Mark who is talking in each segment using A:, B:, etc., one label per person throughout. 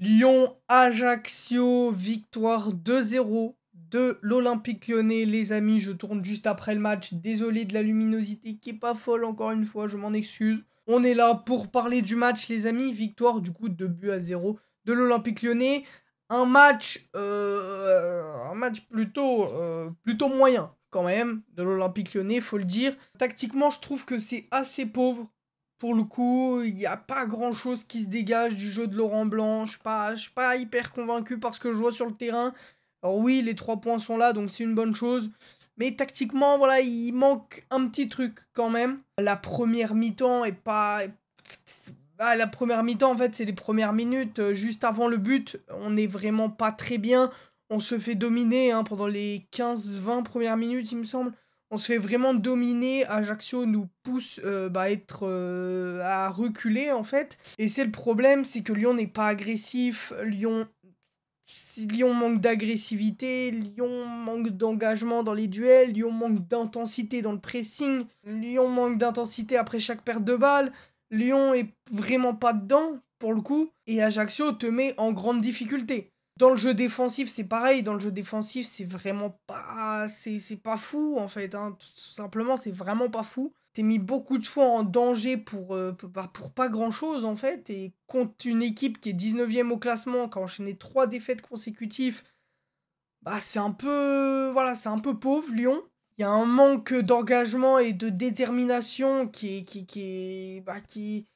A: Lyon, Ajaccio, victoire 2-0 de l'Olympique lyonnais. Les amis, je tourne juste après le match. Désolé de la luminosité qui est pas folle encore une fois, je m'en excuse. On est là pour parler du match, les amis. Victoire du coup de but à 0 de l'Olympique lyonnais. Un match, euh, un match plutôt, euh, plutôt moyen quand même de l'Olympique lyonnais, faut le dire. Tactiquement, je trouve que c'est assez pauvre pour le coup, il n'y a pas grand-chose qui se dégage du jeu de Laurent Blanc. Je ne suis, pas, hyper convaincu parce que je vois sur le terrain. Alors oui, les trois points sont là, donc c'est une bonne chose. Mais tactiquement, voilà, il manque un petit truc quand même. La première mi-temps est pas... Ah, la première mi-temps, en fait, c'est les premières minutes. Juste avant le but, on n'est vraiment pas très bien. On se fait dominer hein, pendant les 15-20 premières minutes, il me semble on se fait vraiment dominer. Ajaccio nous pousse euh, bah, être, euh, à reculer en fait. Et c'est le problème, c'est que Lyon n'est pas agressif. Lyon, Lyon manque d'agressivité. Lyon manque d'engagement dans les duels. Lyon manque d'intensité dans le pressing. Lyon manque d'intensité après chaque perte de balle. Lyon est vraiment pas dedans pour le coup. Et Ajaccio te met en grande difficulté. Dans le jeu défensif, c'est pareil. Dans le jeu défensif, c'est vraiment pas. C'est pas fou, en fait. Hein. Tout simplement, c'est vraiment pas fou. T'es mis beaucoup de fois en danger pour, euh, bah, pour pas grand chose, en fait. Et contre une équipe qui est 19ème au classement, qui a enchaîné trois défaites consécutives, bah, c'est un peu. Voilà, c'est un peu pauvre, Lyon. Il y a un manque d'engagement et de détermination qui qui, qui, bah, qui,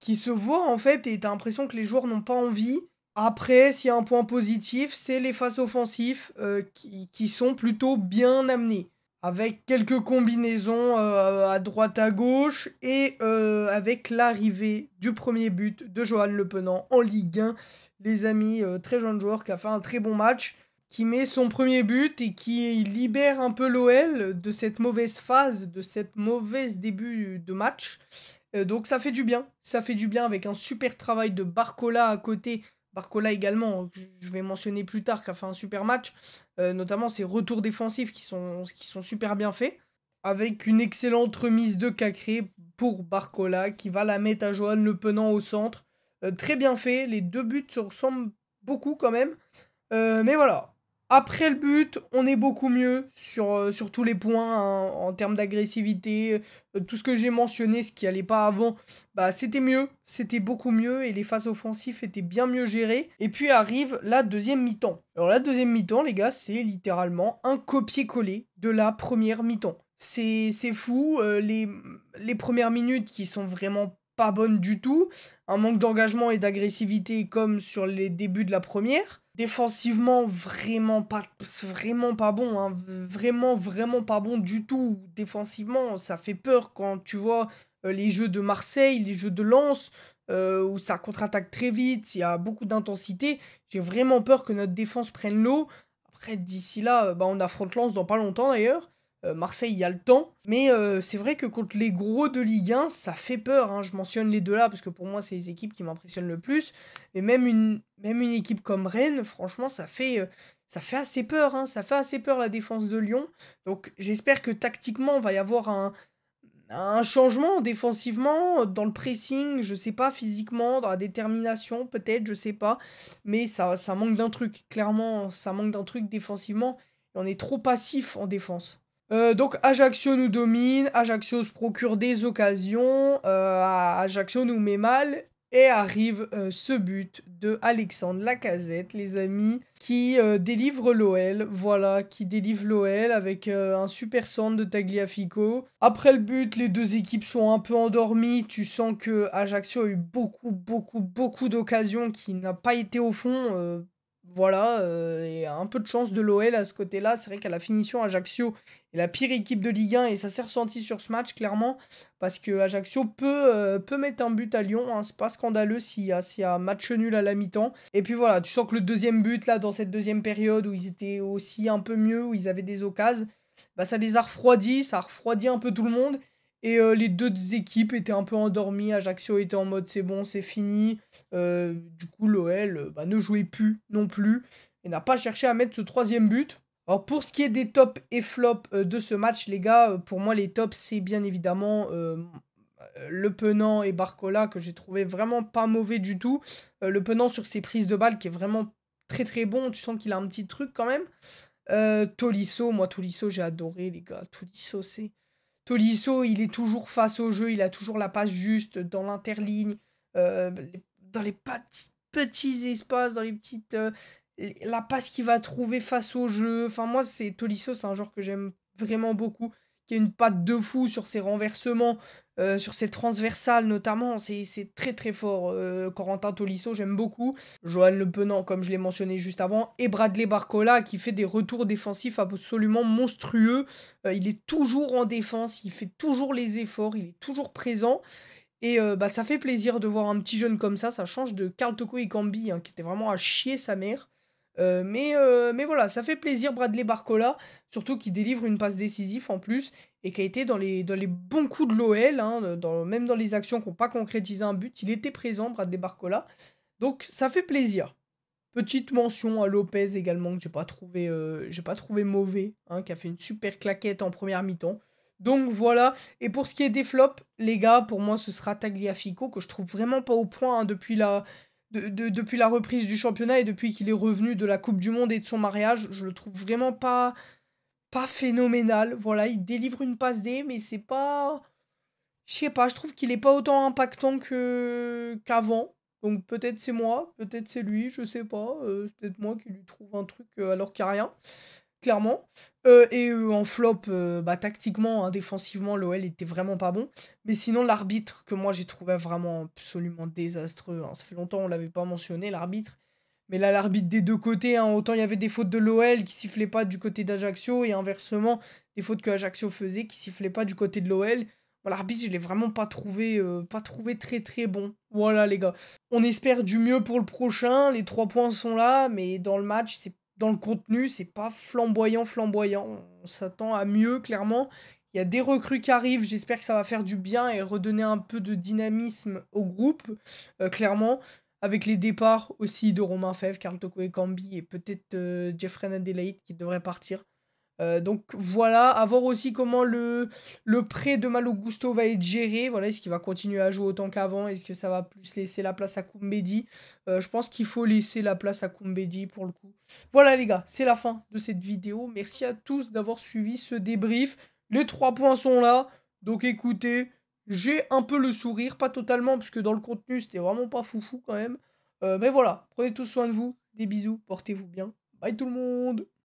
A: qui se voit, en fait. Et t'as l'impression que les joueurs n'ont pas envie. Après, s'il y a un point positif, c'est les faces offensives euh, qui, sont plutôt bien amenées. Avec quelques combinaisons euh, à droite à gauche et euh, avec l'arrivée du premier but de Johan Le Penant en Ligue 1. Les amis, très jeune joueur qui a fait un très bon match, qui met son premier but et qui libère un peu l'OL de cette mauvaise phase, de cette mauvaise début de match. donc ça fait du bien. Ça fait du bien avec un super travail de Barcola à côté Barcola également, je vais mentionner plus tard, qui a fait un super match, euh, notamment ses retours défensifs qui sont, qui sont super bien faits, avec une excellente remise de Cacré pour Barcola, qui va la mettre à Johan Le Penant au centre. Euh, très bien fait, les deux buts se ressemblent beaucoup quand même. Euh, mais voilà, après le but, on est beaucoup mieux sur, euh, sur tous les points hein, en termes d'agressivité. Euh, tout ce que j'ai mentionné, ce qui allait pas avant, bah, c'était mieux. C'était beaucoup mieux et les phases offensives étaient bien mieux gérées. Et puis arrive la deuxième mi-temps. Alors la deuxième mi-temps, les gars, c'est littéralement un copier-coller de la première mi-temps. C'est fou. Euh, les, les premières minutes qui sont vraiment pas bonne du tout, un manque d'engagement et d'agressivité comme sur les débuts de la première. Défensivement, vraiment pas, vraiment pas bon, hein. vraiment, vraiment pas bon du tout. Défensivement, ça fait peur quand tu vois euh, les jeux de Marseille, les jeux de Lens, euh, où ça contre-attaque très vite, il y a beaucoup d'intensité. J'ai vraiment peur que notre défense prenne l'eau. Après, d'ici là, euh, bah, on affronte Lens dans pas longtemps d'ailleurs. Euh, Marseille, il y a le temps. Mais euh, c'est vrai que contre les gros de Ligue 1, ça fait peur. Hein. Je mentionne les deux là parce que pour moi, c'est les équipes qui m'impressionnent le plus. Et même une, même une équipe comme Rennes, franchement, ça fait, euh, ça fait assez peur. Hein. Ça fait assez peur la défense de Lyon. Donc j'espère que tactiquement, on va y avoir un, un changement défensivement, dans le pressing, je ne sais pas, physiquement, dans la détermination, peut-être, je ne sais pas. Mais ça, ça manque d'un truc. Clairement, ça manque d'un truc défensivement. on est trop passif en défense. Euh, donc Ajaccio nous domine, Ajaccio se procure des occasions, euh, Ajaccio nous met mal et arrive euh, ce but de Alexandre Lacazette, les amis, qui délivre l'OL, voilà, qui délivre l'OL avec un super centre de Tagliafico. Après le but, les deux équipes sont un peu endormies, tu sens que Ajaccio a eu beaucoup, beaucoup, beaucoup d'occasions qui n'a pas été au fond voilà, et un peu de chance de l'OL à ce côté-là. C'est vrai qu'à la finition, Ajaccio la pire équipe de Ligue 1 et ça s'est ressenti sur ce match clairement parce que peut, euh, peut mettre un but à Lyon. Hein. C'est pas scandaleux s'il y, a un match nul à la mi-temps. Et puis voilà, tu sens que le deuxième but là dans cette deuxième période où ils étaient aussi un peu mieux, où ils avaient des occasions, bah, ça les a refroidis, ça a refroidi un peu tout le monde. Et euh, les deux équipes étaient un peu endormies. Ajaccio était en mode c'est bon, c'est fini. Euh, du coup, l'OL bah, ne jouait plus non plus et n'a pas cherché à mettre ce troisième but. Alors pour ce qui est des tops et flops euh, de ce match, les gars, euh, pour moi les tops c'est bien évidemment euh, Le Penant et Barcola que j'ai trouvé vraiment pas mauvais du tout. le Penant sur ses prises de balles qui est vraiment très très bon, tu sens qu'il a un petit truc quand même. Euh, Tolisso, moi Tolisso j'ai adoré les gars, Tolisso c'est... Tolisso il est toujours face au jeu, il a toujours la passe juste dans l'interligne, dans les petits espaces, dans les petites la passe qu'il va trouver face au jeu. Enfin, moi, c'est Tolisso, c'est un genre que j'aime vraiment beaucoup, qui a une patte de fou sur ses renversements, euh, sur ses transversales notamment. C'est très très fort. Euh, Corentin Tolisso, j'aime beaucoup. Johan Le Penant, comme je l'ai mentionné juste avant. Et Bradley Barcola, qui fait des retours défensifs absolument monstrueux. Euh, il est toujours en défense, il fait toujours les efforts, il est toujours présent. Et bah, ça fait plaisir de voir un petit jeune comme ça, ça change de Karl Toko et hein, qui était vraiment à chier sa mère. Euh, mais, euh, mais voilà, ça fait plaisir Bradley Barcola, surtout qui délivre une passe décisive en plus et qui a été dans les, dans les bons coups de l'OL, hein, même dans les actions qui n'ont pas concrétisé un but, il était présent Bradley Barcola. Donc ça fait plaisir. Petite mention à Lopez également que j'ai pas trouvé, euh, pas trouvé mauvais, hein, qui a fait une super claquette en première mi-temps. Donc voilà. Et pour ce qui est des flops, les gars, pour moi ce sera Tagliafico que je trouve vraiment pas au point hein, depuis la depuis la reprise du championnat et depuis qu'il est revenu de la Coupe du Monde et de son mariage, je le trouve vraiment pas, pas phénoménal. Voilà, il délivre une passe D, mais c'est pas. Je sais pas, je trouve qu'il est pas autant impactant que qu'avant. Donc peut-être c'est moi, peut-être c'est lui, je sais pas. Euh, peut-être moi qui lui trouve un truc euh, alors qu'il a rien clairement. Euh, et euh, en flop, euh, bah, tactiquement, hein, défensivement, l'OL était vraiment pas bon. Mais sinon, l'arbitre, que moi j'ai trouvé vraiment absolument désastreux. Hein. Ça fait longtemps, on l'avait pas mentionné, l'arbitre. Mais là, l'arbitre des deux côtés, hein, autant il y avait des fautes de l'OL qui sifflaient pas du côté d'Ajaccio, et inversement, des fautes que Ajaccio faisait qui sifflaient pas du côté de l'OL. l'arbitre, je l'ai vraiment pas trouvé, pas trouvé très très bon. Voilà les gars. On espère du mieux pour le prochain, les trois points sont là, mais dans le match, c'est dans le contenu, c'est pas flamboyant, flamboyant. On s'attend à mieux, clairement. Il y a des recrues qui arrivent, j'espère que ça va faire du bien et redonner un peu de dynamisme au groupe, euh, clairement. Avec les départs aussi de Romain Fèvre, Carl Toko et Cambi et peut-être euh, Jeffrey qui devrait partir. Euh, donc voilà, à voir aussi comment le, le prêt de Malogusto Gusto va être géré. Voilà, est-ce qu'il va continuer à jouer autant qu'avant Est-ce que ça va plus laisser la place à Koumbedi euh, Je pense qu'il faut laisser la place à Koumbedi pour le coup. Voilà les gars, c'est la fin de cette vidéo. Merci à tous d'avoir suivi ce débrief. Les trois points sont là. Donc écoutez, j'ai un peu le sourire, pas totalement, parce dans le contenu, c'était vraiment pas foufou quand même. Euh, mais voilà, prenez tous soin de vous. Des bisous, portez-vous bien. Bye tout le monde